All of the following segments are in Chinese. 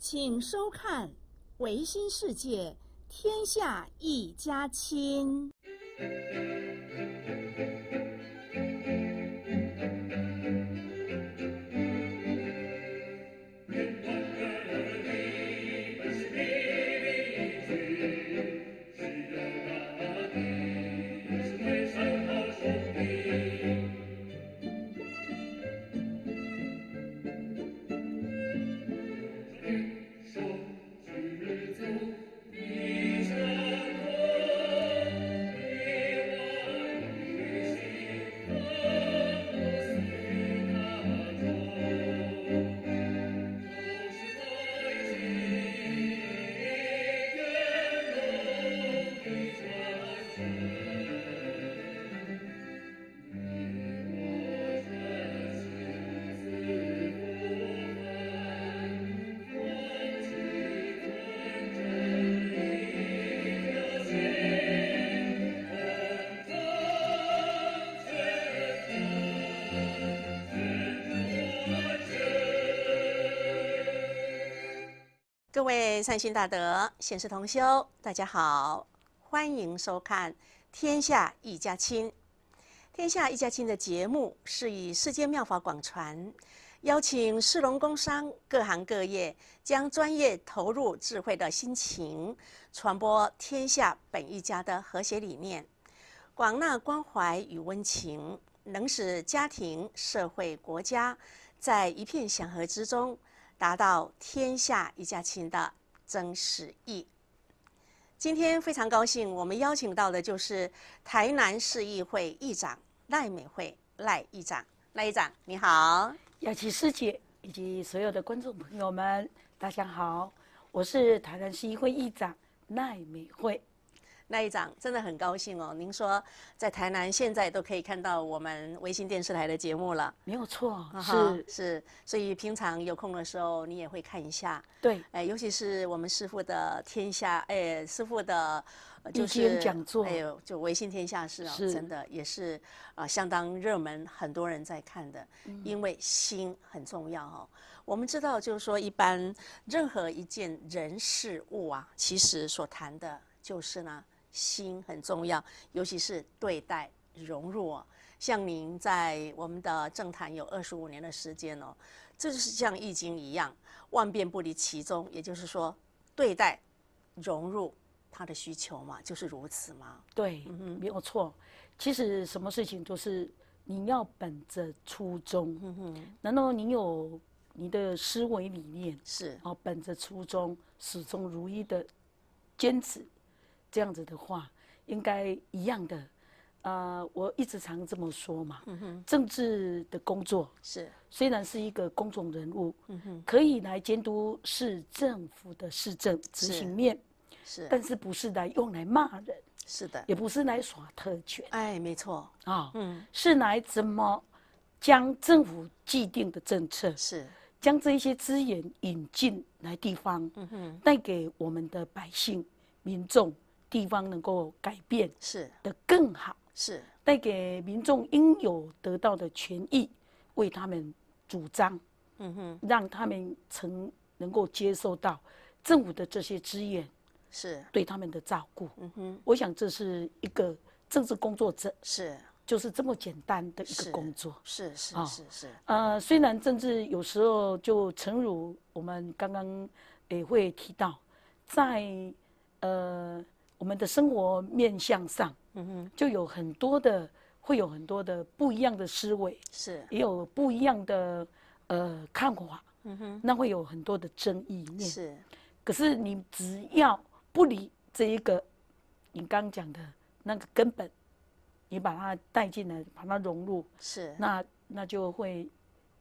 请收看《维新世界》，天下一家亲。各位善心大德，现世同修，大家好，欢迎收看《天下一家亲》。《天下一家亲》的节目是以世间妙法广传，邀请市农工商各行各业将专业投入智慧的心情，传播天下本一家的和谐理念，广纳关怀与温情，能使家庭、社会、国家在一片祥和之中。达到天下一家亲的真实意。今天非常高兴，我们邀请到的就是台南市议会议长赖美惠，赖议长，赖议长，你好，雅琪师姐以及所有的观众朋友们，大家好，我是台南市议会议长赖美惠。那一长真的很高兴哦。您说在台南现在都可以看到我们微星电视台的节目了，没有错，是是，所以平常有空的时候你也会看一下，对，哎，尤其是我们师傅的天下，哎，师傅的，就是讲座，还有就微星天下事啊，真的也是啊相当热门，很多人在看的，因为心很重要哈。我们知道就是说一般任何一件人事物啊，其实所谈的就是呢。心很重要，尤其是对待融入。像您在我们的政坛有二十五年的时间哦，这就是像《易经》一样，万变不离其宗。也就是说，对待融入他的需求嘛，就是如此嘛。对，嗯没有错。其实什么事情都是你要本着初衷。嗯嗯。然道你有你的思维理念是哦，本着初衷，始终如一的坚持。这样子的话，应该一样的。呃，我一直常这么说嘛。嗯哼。政治的工作是，虽然是一个公众人物，嗯哼，可以来监督市政府的市政执行面，是，但是不是来用来骂人？是的，也不是来耍特权。哎，没错。啊，嗯，是来怎么将政府既定的政策是，将这一些资源引进来地方，嗯嗯，带给我们的百姓民众。地方能够改变是的更好是带给民众应有得到的权益，为他们主张，嗯哼，让他们能能够接受到政府的这些资源是，对他们的照顾，嗯哼，我想这是一个政治工作者是，就是这么简单的一个工作是是是是呃，虽然政治有时候就诚如我们刚刚也会提到在呃。我们的生活面向上，嗯哼，就有很多的，会有很多的不一样的思维，是，也有不一样的，呃，看法，嗯哼，那会有很多的争议面，是。可是你只要不离这一个，你刚刚讲的那个根本，你把它带进来，把它融入，是，那那就会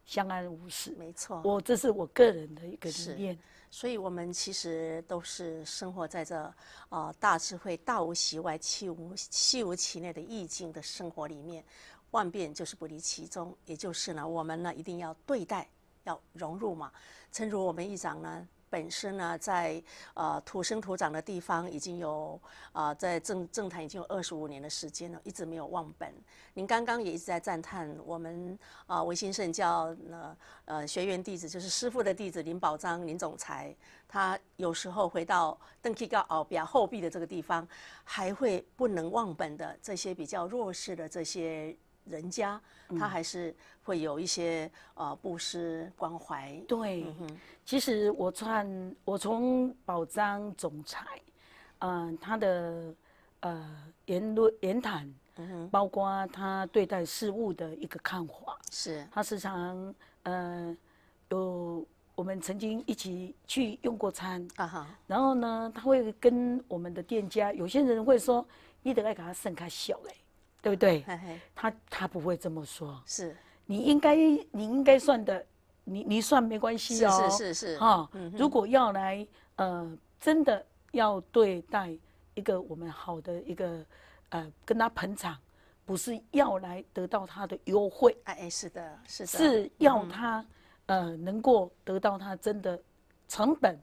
相安无事。没错，我这是我个人的一个理念。所以，我们其实都是生活在这呃大智慧、大无其外、气无气无其内的意境的生活里面。万变就是不离其中，也就是呢，我们呢一定要对待、要融入嘛。诚如我们一长呢。本身呢，在呃土生土长的地方已经有啊，在政政坛已经有二十五年的时间了，一直没有忘本。您刚刚也一直在赞叹我们啊，韦新生教呢，呃，学员弟子就是师傅的弟子林宝章林总裁，他有时候回到登基高鳌表后壁的这个地方，还会不能忘本的这些比较弱势的这些。人家他还是会有一些呃布施关怀。对，其实我串我从宝章总裁，嗯，他的呃言论言谈，包括他对待事物的一个看法。是。他时常嗯，有我们曾经一起去用过餐。啊哈。然后呢，他会跟我们的店家，有些人会说，你得来给他盛开笑嘞。对不对？他他不会这么说。是你应该你应该算的，你你算没关系哦。是是是哈。如果要来呃，真的要对待一个我们好的一个呃，跟他捧场，不是要来得到他的优惠。哎哎，是的，是的，是要他呃，能够得到他真的成本，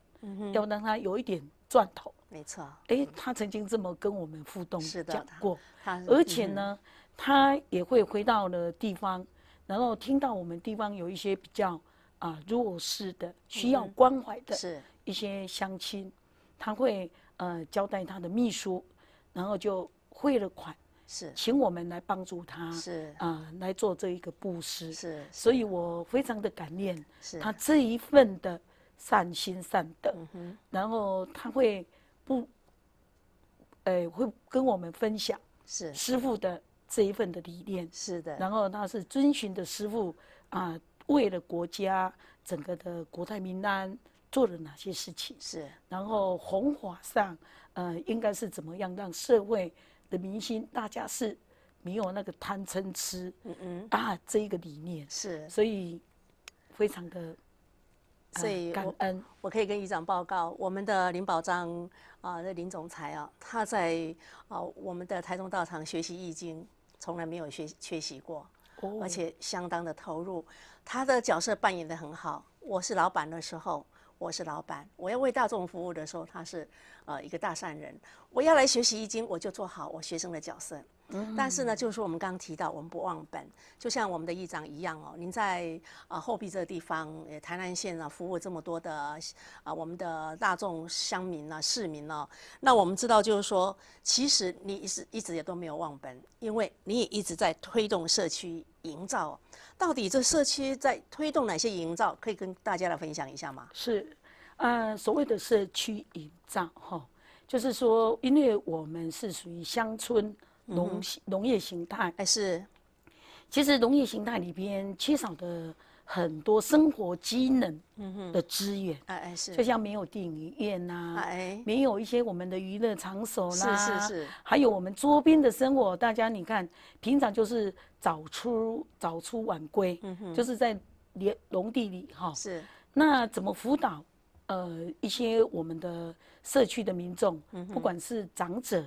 要让他有一点赚头。没错，哎，他曾经这么跟我们互动讲过，而且呢，他也会回到了地方，然后听到我们地方有一些比较啊弱势的、需要关怀的一些乡亲，他会呃交代他的秘书，然后就汇了款，是请我们来帮助他，是啊来做这一个布施，是，所以我非常的感念他这一份的善心善德，然后他会。不，诶，会跟我们分享是师傅的这一份的理念是的，然后他是遵循的师傅啊，为了国家整个的国泰民安做了哪些事情是，然后弘法上呃，应该是怎么样让社会的民心大家是没有那个贪嗔痴嗯嗯啊这一个理念是，所以非常的所以感恩，我可以跟局长报告，我们的林宝章。啊，那林总裁啊，他在啊我们的台中道场学习易经，从来没有缺缺席过，而且相当的投入，他的角色扮演的很好。我是老板的时候。我是老板，我要为大众服务的时候，他是呃一个大善人。我要来学习易经，我就做好我学生的角色。但是呢，就是说我们刚刚提到，我们不忘本，就像我们的议长一样哦。您在啊后壁这个地方，台南县啊服务这么多的啊我们的大众乡民啊市民呢，那我们知道就是说，其实你一直一直也都没有忘本，因为你也一直在推动社区。营造，到底这社区在推动哪些营造？可以跟大家来分享一下吗？是，呃，所谓的社区营造，哈，就是说，因为我们是属于乡村农农业形态，哎，是，其实农业形态里边缺少的。很多生活机能的资源，哎是，就像没有电影院呐，哎，没有一些我们的娱乐场所啦，是是是，还有我们桌边的生活，大家你看，平常就是早出早出晚归，嗯哼，就是在连农地里哈，是，那怎么辅导？呃，一些我们的社区的民众，不管是长者，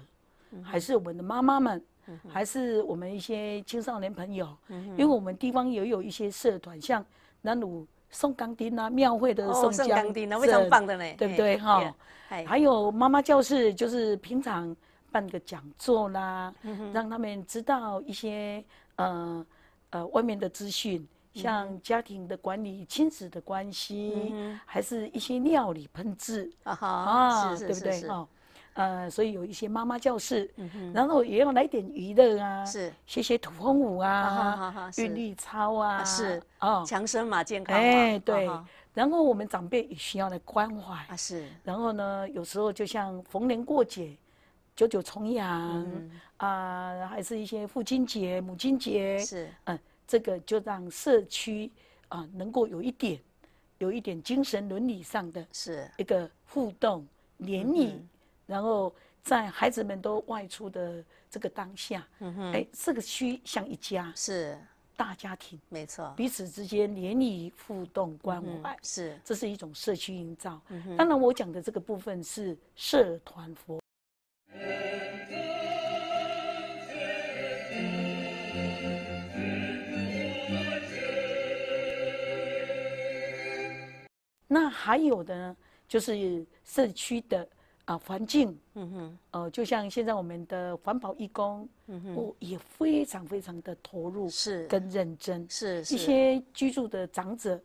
还是我们的妈妈们。还是我们一些青少年朋友，因为我们地方也有一些社团，像南鲁送钢钉呐，庙会的送钢钉，那非常棒的嘞，对不对哈？还有妈妈教室，就是平常办个讲座啦，让他们知道一些呃呃外面的资讯，像家庭的管理、亲子的关系，还是一些料理烹制，啊哈，是是是，对不对呃，所以有一些妈妈教室，然后也要来点娱乐啊，是学学土风舞啊，韵律操啊，是哦，强身嘛，健康哎，对。然后我们长辈也需要来关怀啊，是。然后呢，有时候就像逢年过节，九九重阳啊，还是一些父亲节、母亲节，是嗯，这个就让社区啊能够有一点，有一点精神伦理上的，是一个互动联谊。然后，在孩子们都外出的这个当下，嗯哼，哎，这个区像一家是大家庭，没错，彼此之间联谊互动关怀，是，这是一种社区营造。嗯、当然，我讲的这个部分是社团服务。那还有的呢，就是社区的。啊，环境，嗯哼，呃，就像现在我们的环保义工，嗯哼，我也非常非常的投入，是，跟认真，是，是。一些居住的长者，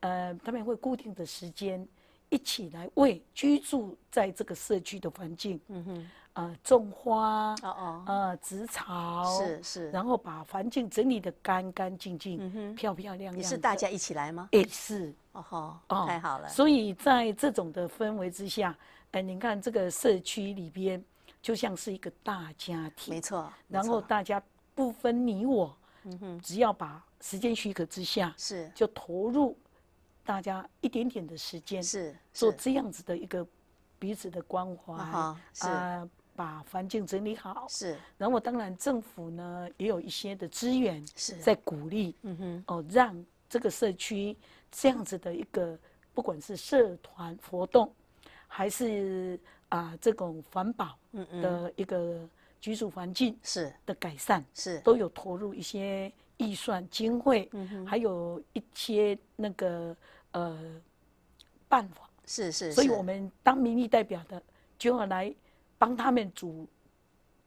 呃，他们会固定的时间一起来为居住在这个社区的环境，嗯哼，啊，种花，啊啊，啊，植草，是是，然后把环境整理的干干净净，嗯哼，漂漂亮亮。也是大家一起来吗？也是。哦吼，太好了。所以在这种的氛围之下。哎，你看这个社区里边，就像是一个大家庭，没错。然后大家不分你我，嗯哼，只要把时间许可之下，是就投入，大家一点点的时间，是做这样子的一个彼此的关怀，啊，把环境整理好，是。然后当然政府呢也有一些的资源，是，在鼓励，嗯哼，哦，让这个社区这样子的一个，不管是社团活动。还是啊，这种环保的一个居住环境是的改善是都有投入一些预算经费，还有一些那个呃办法是是，所以我们当民意代表的就要来帮他们组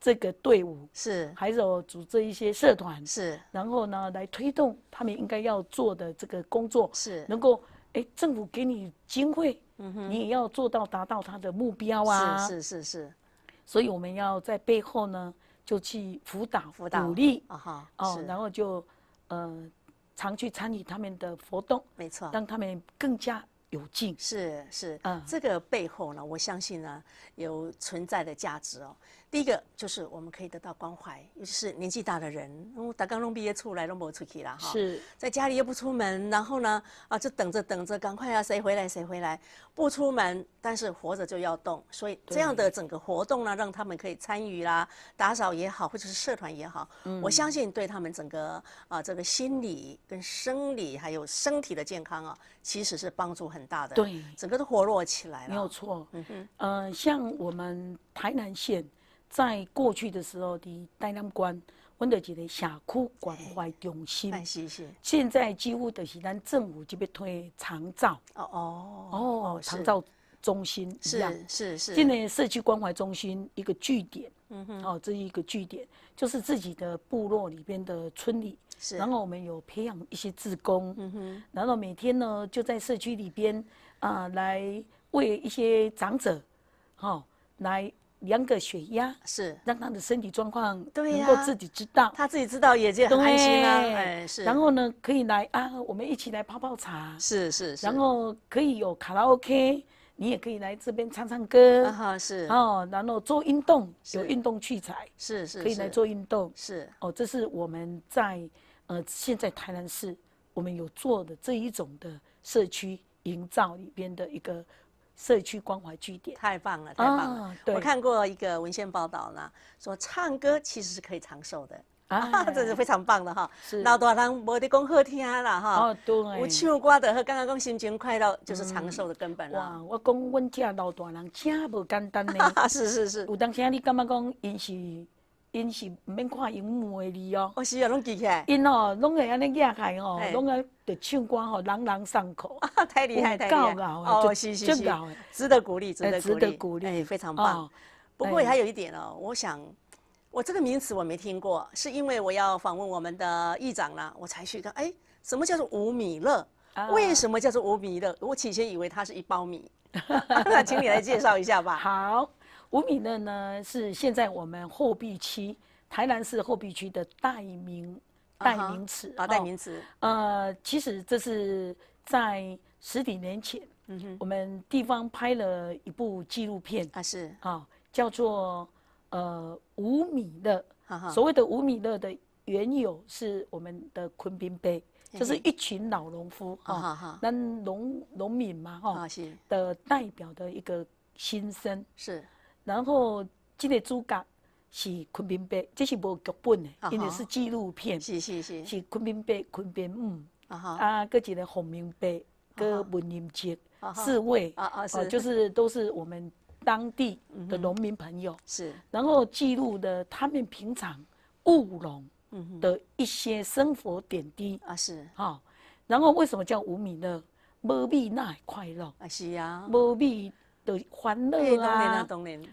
这个队伍是，还有组织一些社团是，然后呢来推动他们应该要做的这个工作是，能够哎政府给你经费。嗯哼，你也要做到达到他的目标啊！是是是是，所以我们要在背后呢，就去辅导、辅导、鼓励啊哈哦，然后就呃，常去参与他们的活动，没错，让他们更加有劲。是是嗯，这个背后呢，我相信呢，有存在的价值哦。第一个就是我们可以得到关怀，尤其是年纪大的人，因为刚刚毕业出来都没出去了哈，是在家里又不出门，然后呢啊，就等着等着，赶快啊，谁回来谁回来。不出门，但是活着就要动，所以这样的整个活动呢，让他们可以参与啦，打扫也好，或者是社团也好，我相信对他们整个啊，这个心理跟生理还有身体的健康啊，其实是帮助很大的。对，整个都活络起来了。没有错，嗯嗯，呃，像我们台南县，在过去的时候的台南关。阮就是一个社区关怀中心，现在几乎都是咱政府就要推长照，哦哦哦，长照中心，是是是，建立社区关怀中心一个据点，嗯哼，哦，这一个据点就是自己的部落里边的村里，是，然后我们有培养一些志工，嗯哼，然后每天呢就在社区里边啊来为一些长者，好来。量个血压是，让他的身体状况能够自己知道，他自己知道也就很安心啦。哎，是。然后呢，可以来啊，我们一起来泡泡茶，是是。然后可以有卡拉 OK，你也可以来这边唱唱歌啊哈是。哦，然后做运动，有运动器材是是，可以来做运动是。哦，这是我们在呃现在台南市我们有做的这一种的社区营造里边的一个。社区关怀据点太棒了，太棒了！我看过一个文献报道呢，说唱歌其实是可以长寿的啊，这是非常棒的哈。老大人无得讲好听了哈，有唱歌的，和刚刚讲心情快乐就是长寿的根本啦。哇，我讲阮家老大人真不简单呢。是是是。有当时你感觉讲，因是。因是唔免看荧幕的哩哦，哦是啊，拢记起。来。因哦，拢会安尼压开哦，拢会对唱歌吼朗朗上口。哈 太厉害，太厉害哦，是是是，值得鼓励，值得鼓励，哎，非常棒。不过还有一点哦，我想我这个名词我没听过，是因为我要访问我们的议长了，我才去看。哎，什么叫做五米乐？为什么叫做五米乐？我起先以为它是一包米。那请你来介绍一下吧。好。吴米乐呢，是现在我们货币区，台南市货币区的代名代名词啊，代名词。呃，其实这是在十几年前，嗯哼，我们地方拍了一部纪录片啊，是啊，叫做呃吴米乐。所谓的吴米乐的原有是我们的昆明杯。就是一群老农夫啊，那农农民嘛，哈，是的代表的一个心声是。然后这个主角是昆明白，这是无剧本的，因为是纪录片。是是是，是昆明白、昆明嗯，啊啊啊，这几个洪明白、哥文林杰四位啊啊就是 都是我们当地的农民朋友。是。然后记录的他们平常务农的一些生活点滴啊是。哈，然后为什么叫无米乐？无米那快乐啊是啊，无米。就是欢乐啊！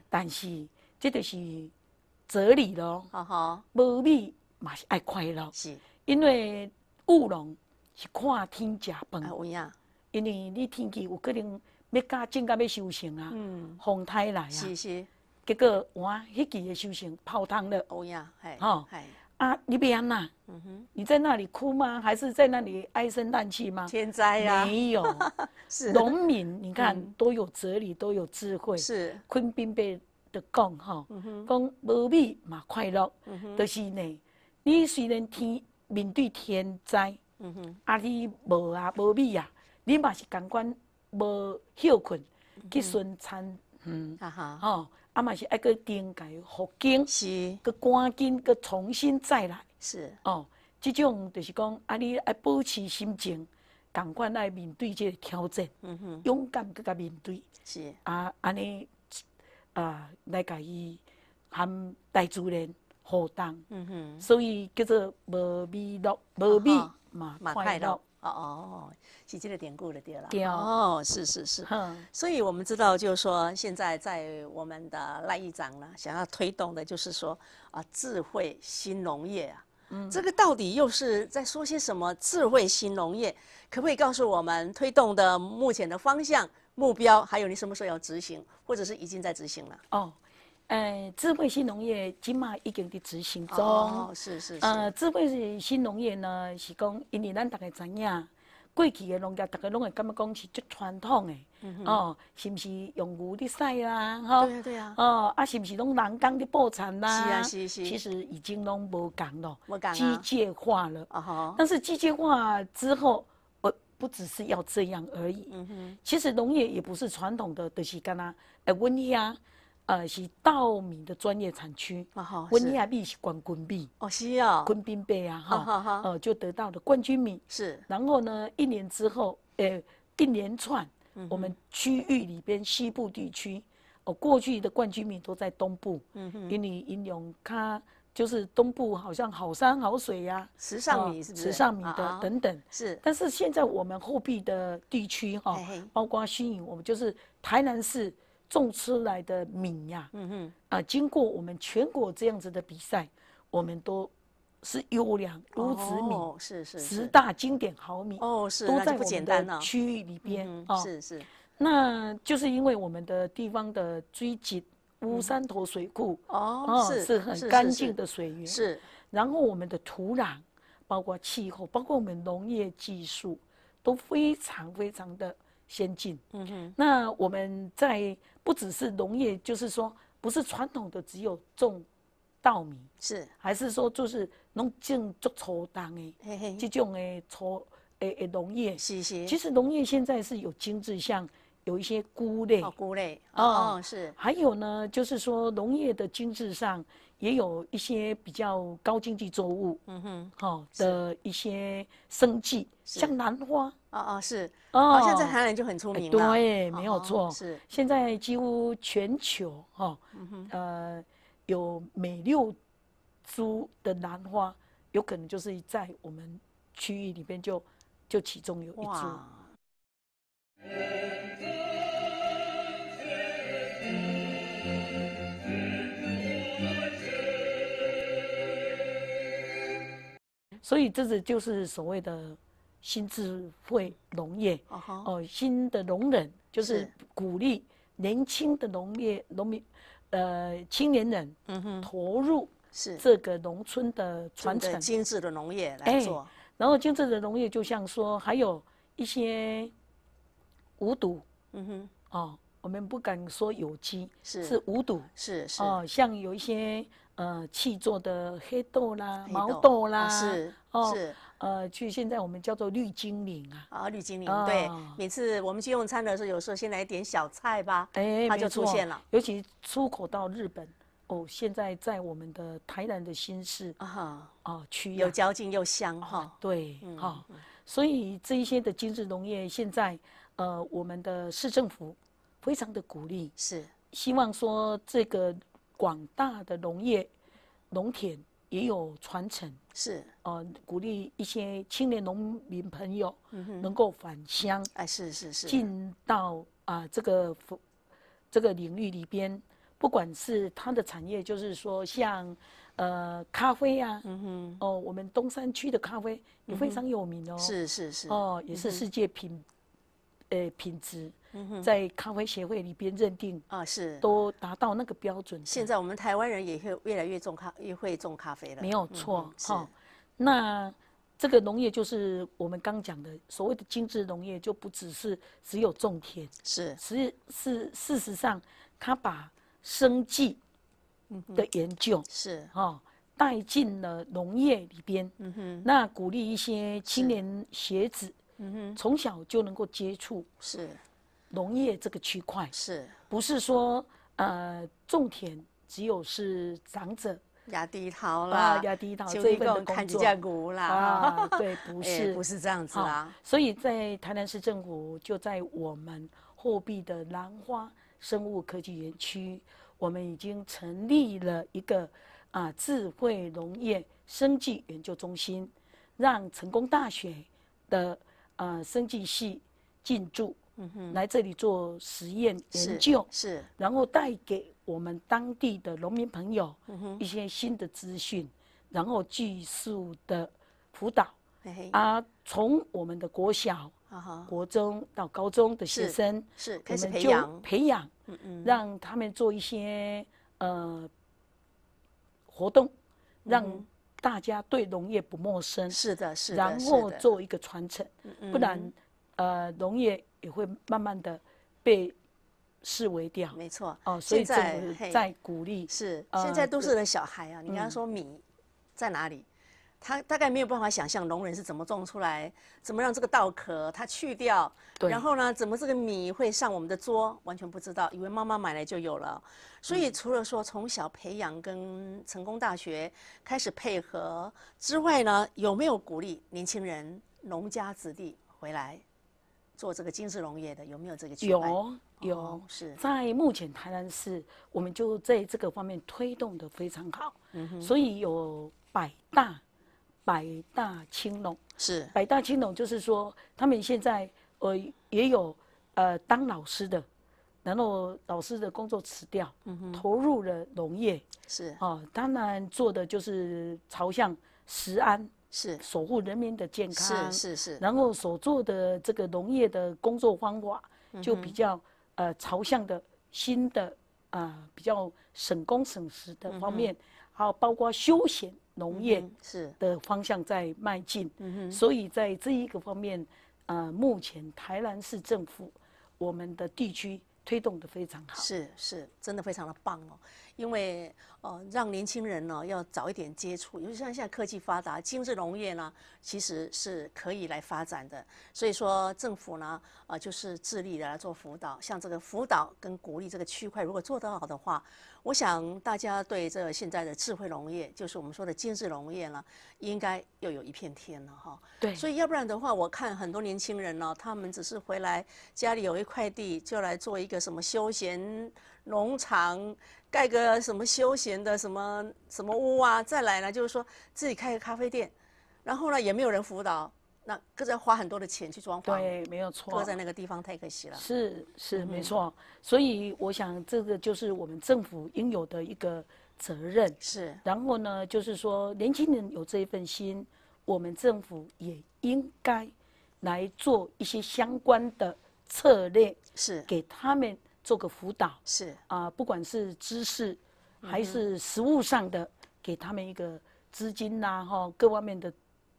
但是，这就是哲理咯。无味嘛是爱快乐，是，因为雾农是看天食饭。有影。因为你天气有可能要加增加要修成啊，风太来啊。是是，结果我迄期的修成泡汤了。有影，你别啊！你在那里哭吗？还是在那里唉声叹气吗？天灾呀，没有。是农民，你看多有哲理，多有智慧。是昆兵辈的讲哈，讲无米嘛快乐，就是呢。你虽然天面对天灾，啊，你无啊无米啊，你嘛是感官无休困去顺产，哈哈哦。啊嘛是爱个整改复经，是搁赶紧搁重新再来，是哦。即种就是讲，啊你爱保持心情，同款来面对即个挑战，勇敢搁甲面对，是啊，安尼啊来甲伊含大主人互动，嗯哼，所以叫做无美乐，无美嘛快乐。哦哦，几几个典故的对啦，哦，是是是，嗯，所以，我们知道，就是说，现在在我们的赖议长呢，想要推动的，就是说，啊，智慧新农业啊，嗯，这个到底又是在说些什么？智慧新农业，可不可以告诉我们推动的目前的方向、目标，还有你什么时候要执行，或者是已经在执行了？哦。诶，智慧新农业起码已经在执行中。哦，是是是。呃，智慧新农业呢是讲，因为咱大家知影，过去的农业，大家拢会感觉讲是足传统的。嗯哦，是毋是用牛咧晒啦？对啊对啊。哦，啊是毋是拢人工的播产啦？是啊是是。其实已经拢无讲咯，机械化了。啊哈。但是机械化之后，不不只是要这样而已。嗯哼。其实农业也不是传统的，就是干啦，诶，温养。呃，是稻米的专业产区。哦温亚利是冠军米。哦，是啊。昆兵贝啊，哈。哈呃，就得到的冠军米。是。然后呢，一年之后，呃，一连串我们区域里边西部地区，哦，过去的冠军米都在东部。嗯因为因勇它就是东部好像好山好水呀。时尚米是。时尚米的等等。是。但是现在我们后壁的地区哈，包括新营，我们就是台南市。种出来的米呀，嗯哼，啊，经过我们全国这样子的比赛，我们都是优良优质米，是是十大经典好米，哦，是都在我们的区域里边哦，是是，那就是因为我们的地方的追集乌山头水库，哦，是是很干净的水源，是。然后我们的土壤，包括气候，包括我们农业技术，都非常非常的。先进，嗯哼，那我们在不只是农业，就是说，不是传统的只有种稻米，是还是说就是农种植粗当的，这种的粗诶农业，是是。其实农业现在是有精致，像有一些菇类，菇类，哦是。还有呢，就是说农业的精致上也有一些比较高经济作物，嗯哼，好的一些生计，像兰花。啊啊是，好现在台南就很出名了。对，没有错。是，现在几乎全球哈，呃，有每六株的兰花，有可能就是在我们区域里边就就其中有一株。所以这是就是所谓的。新智慧农业，哦，新的容忍就是鼓励年轻的农业农民，呃，青年人嗯哼，投入是这个农村的传承。精致的农业来做，然后精致的农业就像说还有一些无毒，嗯哼，哦，我们不敢说有机，是是无毒，是是哦，像有一些呃，气做的黑豆啦、毛豆啦，是是。呃，去现在我们叫做绿精灵啊。啊，绿精灵，对，每次我们去用餐的时候，有时候先来点小菜吧，它就出现了。尤其出口到日本，哦，现在在我们的台南的新市啊哦、区，有嚼劲又香哈。对，哦，所以这一些的精致农业，现在呃，我们的市政府非常的鼓励，是希望说这个广大的农业农田。也有传承，是呃，鼓励一些青年农民朋友能够返乡，哎，是是是，进到啊这个，这个领域里边，不管是他的产业，就是说像，呃，咖啡啊，嗯哼，哦，我们东山区的咖啡也非常有名哦，是是是，哦，也是世界品。呃，品质在咖啡协会里边认定啊，是都达到那个标准。现在我们台湾人也会越来越种咖，也会种咖啡了。没有错，哈。那这个农业就是我们刚讲的所谓的精致农业，就不只是只有种田，是是是，事实上他把生计的研究是哈带进了农业里边。嗯哼，那鼓励一些青年学子。嗯哼，从小就能够接触是农业这个区块，是不是说呃种田只有是长者压地劳啦，压低头，这一本的看家骨啦，对，不是不是这样子啦。所以在台南市政府就在我们货币的兰花生物科技园区，我们已经成立了一个啊智慧农业生技研究中心，让成功大学的呃，生技系进驻，嗯哼，来这里做实验研究，是，然后带给我们当地的农民朋友一些新的资讯，然后技术的辅导，啊，从我们的国小、啊国中到高中的学生，是，开始培养，培养，嗯嗯，让他们做一些呃活动，让。大家对农业不陌生，是的，是的，然后做一个传承，不然，呃，农业也会慢慢的被视为掉。没错，哦，所以在在鼓励是，现在都市的小孩啊，你刚刚说米在哪里？他大概没有办法想象龙人是怎么种出来，怎么让这个稻壳它去掉，然后呢，怎么这个米会上我们的桌，完全不知道，以为妈妈买来就有了。所以除了说从小培养跟成功大学开始配合之外呢，有没有鼓励年轻人农家子弟回来做这个精致农业的？有没有这个？有有是，在目前台南市，我们就在这个方面推动的非常好。嗯哼，所以有百大。百大青农是百大青农，就是说他们现在呃也有呃当老师的，然后老师的工作辞掉，投入了农业是啊，当然做的就是朝向食安是守护人民的健康是是是，然后所做的这个农业的工作方法就比较呃朝向的新的啊比较省工省时的方面，还有包括休闲。农业是的方向在迈进，所以在这一个方面，呃，目前台南市政府我们的地区推动的非常好，是是，真的非常的棒哦，因为。哦，让年轻人呢要早一点接触，尤其像现在科技发达，精致农业呢其实是可以来发展的。所以说政府呢，啊就是致力的来做辅导，像这个辅导跟鼓励这个区块，如果做得好的话，我想大家对这现在的智慧农业，就是我们说的精致农业呢，应该又有一片天了哈。对。所以要不然的话，我看很多年轻人呢，他们只是回来家里有一块地，就来做一个什么休闲。农场盖个什么休闲的什么什么屋啊，再来呢就是说自己开个咖啡店，然后呢也没有人辅导，那各自花很多的钱去装潢，对，没有错，搁在那个地方太可惜了。是是没错，所以我想这个就是我们政府应有的一个责任。是。然后呢，就是说年轻人有这一份心，我们政府也应该来做一些相关的策略，是给他们。做个辅导是啊，不管是知识，还是实物上的，给他们一个资金呐，哈，各方面的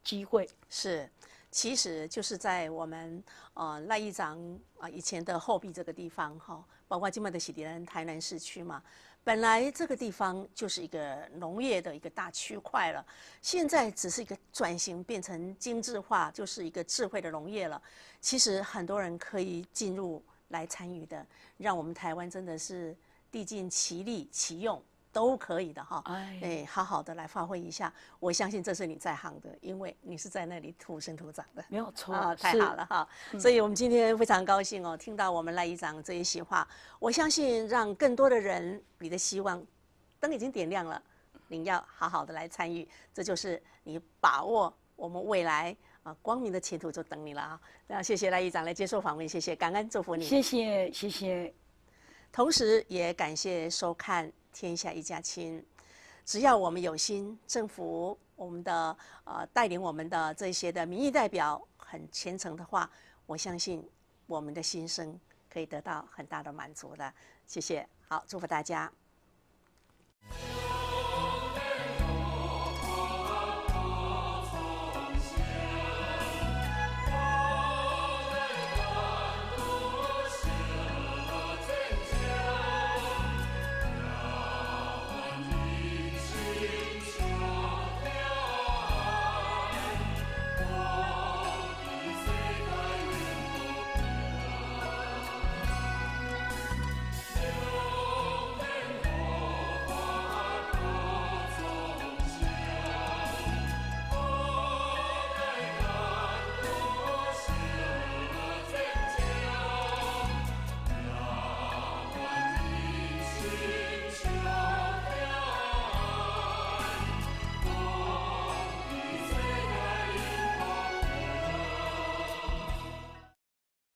机会是。其实就是在我们呃那一张啊以前的后壁这个地方哈，包括今天的喜迪兰、台南市区嘛，本来这个地方就是一个农业的一个大区块了，现在只是一个转型变成精致化，就是一个智慧的农业了。其实很多人可以进入。来参与的，让我们台湾真的是递尽其力其用都可以的哈，哎，好好的来发挥一下。我相信这是你在行的，因为你是在那里土生土长的，没有错，太好了哈。所以，我们今天非常高兴哦，听到我们赖姨长这一席话。我相信，让更多的人，你的希望灯已经点亮了，您要好好的来参与，这就是你把握我们未来。啊，光明的前途就等你了啊！那谢谢赖议长来接受访问，谢谢，感恩祝福你。谢谢谢谢，同时也感谢收看《天下一家亲》。只要我们有心，政府我们的呃带领我们的这些的民意代表很虔诚的话，我相信我们的心声可以得到很大的满足的。谢谢，好，祝福大家。